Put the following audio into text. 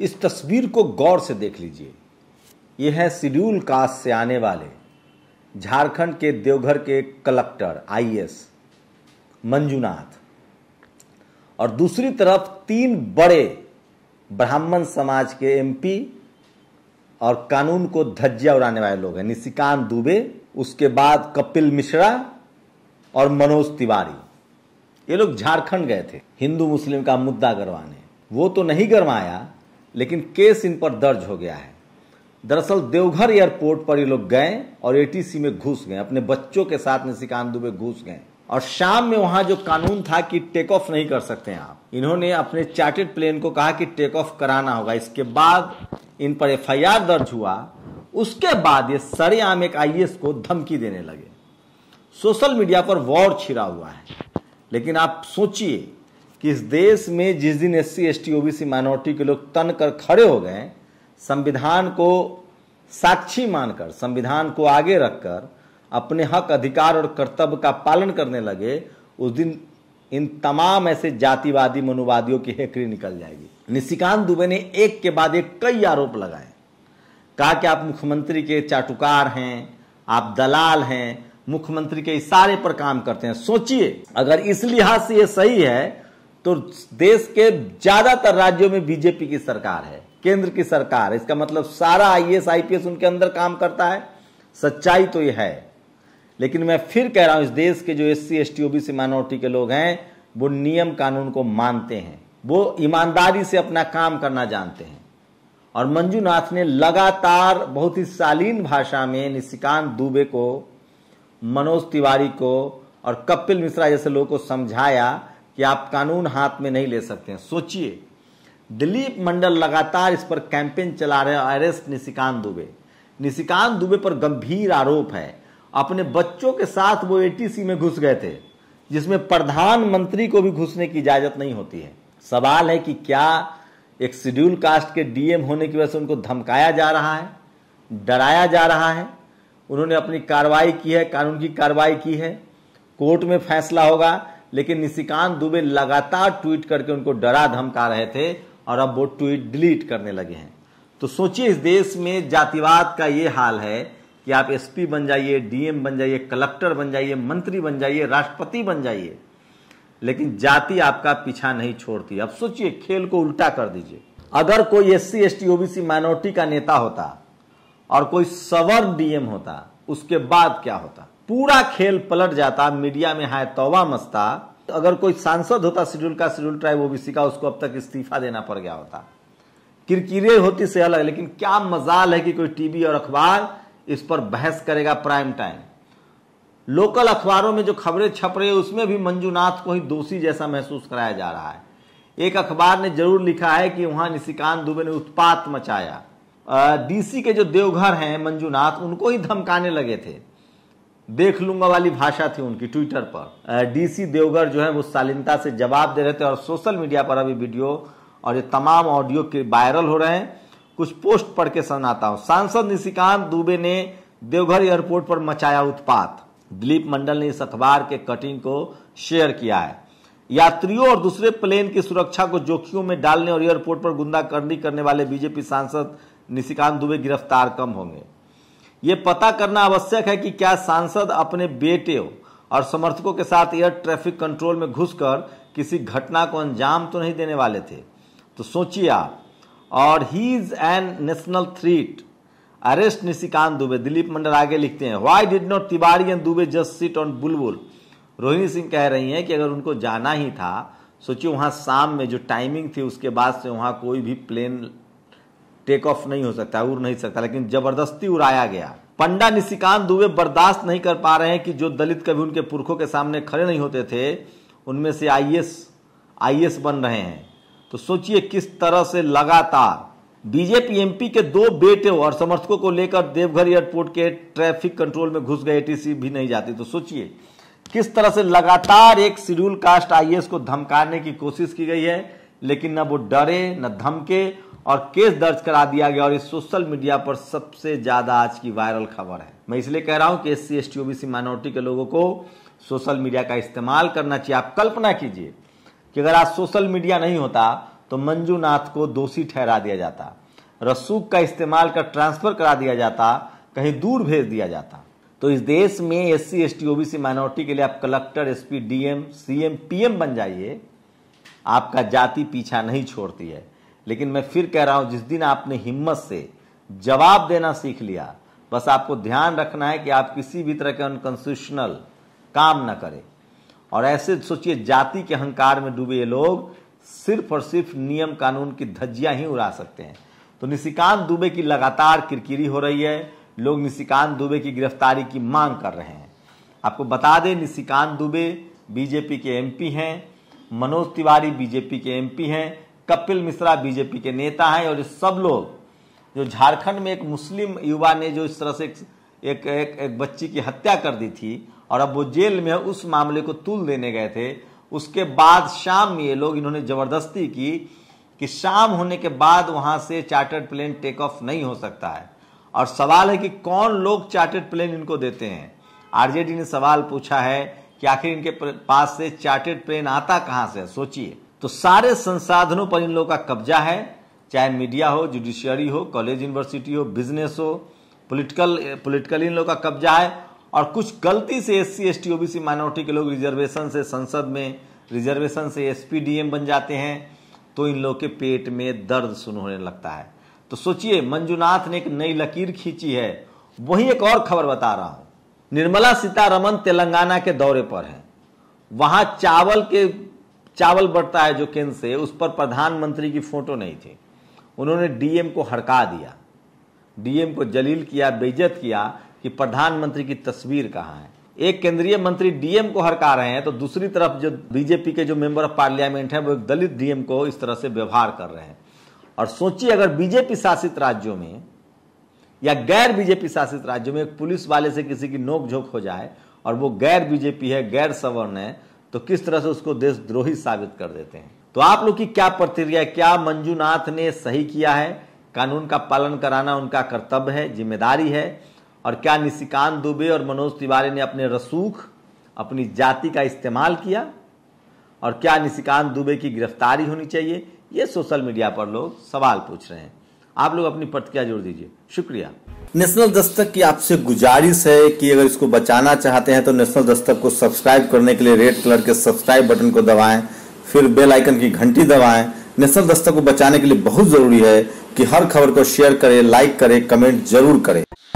इस तस्वीर को गौर से देख लीजिए यह है शिड्यूल कास्ट से आने वाले झारखंड के देवघर के कलेक्टर आईएएस मंजूनाथ और दूसरी तरफ तीन बड़े ब्राह्मण समाज के एमपी और कानून को धज्जिया उड़ाने वाले लोग हैं निशिकांत दुबे उसके बाद कपिल मिश्रा और मनोज तिवारी ये लोग झारखंड गए थे हिंदू मुस्लिम का मुद्दा करवाने वो तो नहीं गरमाया लेकिन केस इन पर दर्ज हो गया है दरअसल देवघर एयरपोर्ट पर ये लोग गए और एटीसी में घुस गए अपने बच्चों के साथ निशिकांत दुबे घुस गए और शाम में वहां जो कानून था कि टेक ऑफ नहीं कर सकते हैं आप इन्होंने अपने चार्टेड प्लेन को कहा कि टेक ऑफ कराना होगा इसके बाद इन पर एफ दर्ज हुआ उसके बाद ये सरेआम एक आईएएस e को धमकी देने लगे सोशल मीडिया पर वॉर छिड़ा हुआ है लेकिन आप सोचिए कि इस देश में जिस दिन S C S T OBC minority के लोग तन कर खड़े हो गए संविधान को साक्षी मानकर संविधान को आगे रखकर अपने हक अधिकार और कर्तव्य का पालन करने लगे उस दिन इन तमाम ऐसे जातिवादी मनुवादियों की हेकरी निकल जाएगी निशिकांत दुबे ने एक के बाद एक कई आरोप लगाए कहा कि आप मुख्यमंत्री के चाटुकार हैं आप दलाल हैं मुख्यमंत्री के इशारे पर काम करते हैं सोचिए अगर इस लिहाज से ये सही है तो देश के ज्यादातर राज्यों में बीजेपी की सरकार है केंद्र की सरकार इसका मतलब सारा आईएएस आईपीएस उनके अंदर काम करता है सच्चाई तो यह है लेकिन मैं फिर कह रहा हूं इस देश के जो S C S T OBC minority के लोग हैं वो नियम कानून को मानते हैं वो ईमानदारी से अपना काम करना जानते हैं और मंजूनाथ ने लगातार बहुत ही शालीन भाषा में निशिकांत दुबे को मनोज तिवारी को और कपिल मिश्रा जैसे लोगों को समझाया कि आप कानून हाथ में नहीं ले सकते हैं सोचिए दिलीप मंडल लगातार इस पर कैंपेन चला रहे हैं अरेस्ट निशिकांत दुबे निशिकांत दुबे पर गंभीर आरोप है अपने बच्चों के साथ वो एटीसी में घुस गए थे जिसमें प्रधानमंत्री को भी घुसने की इजाजत नहीं होती है सवाल है कि क्या एक शेड्यूल कास्ट के डीएम होने की वजह से उनको धमकाया जा रहा है डराया जा रहा है उन्होंने अपनी कार्रवाई की है कानून की कार्रवाई की है कोर्ट में फैसला होगा लेकिन निशिकांत दुबे लगातार ट्वीट करके उनको डरा धमका रहे थे और अब वो ट्वीट डिलीट करने लगे हैं तो सोचिए इस देश में जातिवाद का ये हाल है कि आप एसपी बन जाइए डीएम बन जाइए कलेक्टर बन जाइए मंत्री बन जाइए राष्ट्रपति बन जाइए लेकिन जाति आपका पीछा नहीं छोड़ती अब सोचिए खेल को उल्टा कर दीजिए अगर कोई S C S T OBC minority का नेता होता और कोई सवर्ण डीएम होता उसके बाद क्या होता पूरा खेल पलट जाता मीडिया में हाय तोबा मस्ता तो अगर कोई सांसद होता शेड्यूल का शेड्यूल ट्राइब ओबीसी का उसको अब तक इस्तीफा देना पड़ गया होता किरकिरे होती से अलग लेकिन क्या मजाल है कि कोई टीवी और अखबार इस पर बहस करेगा प्राइम टाइम लोकल अखबारों में जो खबरें छप रही है उसमें भी मंजूनाथ को ही दोषी जैसा महसूस कराया जा रहा है एक अखबार ने जरूर लिखा है कि वहां निशिकांत दुबे ने उत्पात मचाया डीसी के जो देवघर हैं मंजूनाथ उनको ही धमकाने लगे थे देख लूंगा वाली भाषा थी उनकी ट्विटर पर डीसी देवगढ़ जो है वो शालीनता से जवाब दे रहे थे और सोशल मीडिया पर अभी वीडियो और ये तमाम ऑडियो के वायरल हो रहे हैं कुछ पोस्ट पढ़ के सुनाता हूँ सांसद निशिकांत दुबे ने देवघर एयरपोर्ट पर मचाया उत्पात दिलीप मंडल ने इस अखबार के कटिंग को शेयर किया है यात्रियों और दूसरे प्लेन की सुरक्षा को जोखियों में डालने और एयरपोर्ट पर गुंडागर्दी करने वाले बीजेपी सांसद निशिकांत दुबे गिरफ्तार कम होंगे ये पता करना आवश्यक है कि क्या सांसद अपने बेटे और समर्थकों के साथ एयर ट्रैफिक कंट्रोल में घुसकर किसी घटना को अंजाम तो नहीं देने वाले थे तो सोचिए आप और he is an national threat arrest Nishikant Dubey Dilip Mandal आगे लिखते हैं why did not Tiwari and Dubey just sit on Bulbul Rohini Singh कह रही हैं कि अगर उनको जाना ही था सोचिए वहां शाम में जो टाइमिंग थी उसके बाद से वहां कोई भी प्लेन टेक ऑफ नहीं हो सकता उड़ नहीं सकता लेकिन जबरदस्ती उड़ाया गया पंडा निशिकांत दुबे बर्दाश्त नहीं कर पा रहे हैं कि जो दलित कभी उनके पुरखों के सामने खड़े नहीं होते थे उनमें से आईएएस आईएएस बन रहे हैं तो सोचिए किस तरह से लगातार बीजेपी एमपी के दो बेटे और समर्थकों को लेकर देवघर एयरपोर्ट के ट्रैफिक कंट्रोल में घुस गए एटीसी भी नहीं जाती तो सोचिए किस तरह से लगातार एक शेड्यूल कास्ट आईएएस को धमकाने की कोशिश की गई है लेकिन ना वो डरे न धमके और केस दर्ज करा दिया गया और ये सोशल मीडिया पर सबसे ज़्यादा आज की वायरल खबर है मैं इसलिए कह रहा हूं कि S C S T OBC minority के लोगों को सोशल मीडिया का इस्तेमाल करना चाहिए आप कल्पना कीजिए कि अगर आज सोशल मीडिया नहीं होता तो मंजूनाथ को दोषी ठहरा दिया जाता रसूख का इस्तेमाल कर ट्रांसफर करा दिया जाता कहीं दूर भेज दिया जाता तो इस देश में S C S T OBC minority के लिए आप collector SP DM CM PM बन जाइए आपका जाति पीछा नहीं छोड़ती है लेकिन मैं फिर कह रहा हूं जिस दिन आपने हिम्मत से जवाब देना सीख लिया बस आपको ध्यान रखना है कि आप किसी भी तरह के अनकॉन्स्टिट्यूशनल काम ना करें और ऐसे सोचिए जाति के अहंकार में डूबे ये लोग सिर्फ और सिर्फ नियम कानून की धज्जियां ही उड़ा सकते हैं तो निशिकांत दुबे की लगातार किरकिरी हो रही है लोग निशिकांत दुबे की गिरफ्तारी की मांग कर रहे हैं आपको बता दें निशिकांत दुबे बीजेपी के एमपी हैं मनोज तिवारी बीजेपी के एमपी हैं कपिल मिश्रा बीजेपी के नेता हैं और सब लोग जो झारखंड में एक मुस्लिम युवा ने जो इस तरह से एक, एक, एक, एक बच्ची की हत्या कर दी थी और अब वो जेल में उस मामले को तुल देने गए थे उसके बाद शाम में ये लोग इन्होंने जबरदस्ती की कि शाम होने के बाद वहां से चार्टर्ड प्लेन टेक ऑफ नहीं हो सकता है और सवाल है कि कौन लोग चार्टर्ड प्लेन इनको देते हैं आरजेडी ने सवाल पूछा है कि आखिर इनके पास से चार्टेड प्लेन आता कहां से सोचिए तो सारे संसाधनों पर इन लोगों का कब्जा है चाहे मीडिया हो जुडिशियरी हो कॉलेज यूनिवर्सिटी हो बिजनेस हो पॉलिटिकल पोलिटिकल इन लोग का कब्जा है और कुछ गलती से S C S T OBC minority के लोग रिजर्वेशन से संसद में रिजर्वेशन से एस पी डी एम बन जाते हैं तो इन लोग के पेट में दर्द सुन होने लगता है तो सोचिए मंजुनाथ ने एक नई लकीर खींची है वही एक और खबर बता रहा हूं निर्मला सीतारमन तेलंगाना के दौरे पर हैं वहां चावल के चावल बढ़ता है जो केंद्र से उस पर प्रधानमंत्री की फोटो नहीं थी उन्होंने डीएम को हड़का दिया डीएम को जलील किया बेइज्जत किया कि प्रधानमंत्री की तस्वीर कहाँ है एक केंद्रीय मंत्री डीएम को हड़का रहे हैं तो दूसरी तरफ जो बीजेपी के जो मेंबर ऑफ पार्लियामेंट हैं वो एक दलित डीएम को इस तरह से व्यवहार कर रहे हैं और सोचिए अगर बीजेपी शासित राज्यों में या गैर बीजेपी शासित राज्य में एक पुलिस वाले से किसी की नोकझोंक हो जाए और वो गैर बीजेपी है गैर सवर्ण है तो किस तरह से उसको देशद्रोही साबित कर देते हैं तो आप लोग की क्या प्रतिक्रिया क्या मंजूनाथ ने सही किया है कानून का पालन कराना उनका कर्तव्य है जिम्मेदारी है और क्या निशिकांत दुबे और मनोज तिवारी ने अपने रसूख अपनी जाति का इस्तेमाल किया और क्या निशिकांत दुबे की गिरफ्तारी होनी चाहिए ये सोशल मीडिया पर लोग सवाल पूछ रहे हैं आप लोग अपनी प्रतिक्रिया जोड़ दीजिए शुक्रिया नेशनल दस्तक की आपसे गुजारिश है कि अगर इसको बचाना चाहते हैं तो नेशनल दस्तक को सब्सक्राइब करने के लिए रेड कलर के सब्सक्राइब बटन को दबाएं फिर बेल आइकन की घंटी दबाएं नेशनल दस्तक को बचाने के लिए बहुत ज़रूरी है कि हर खबर को शेयर करें लाइक करें कमेंट जरूर करें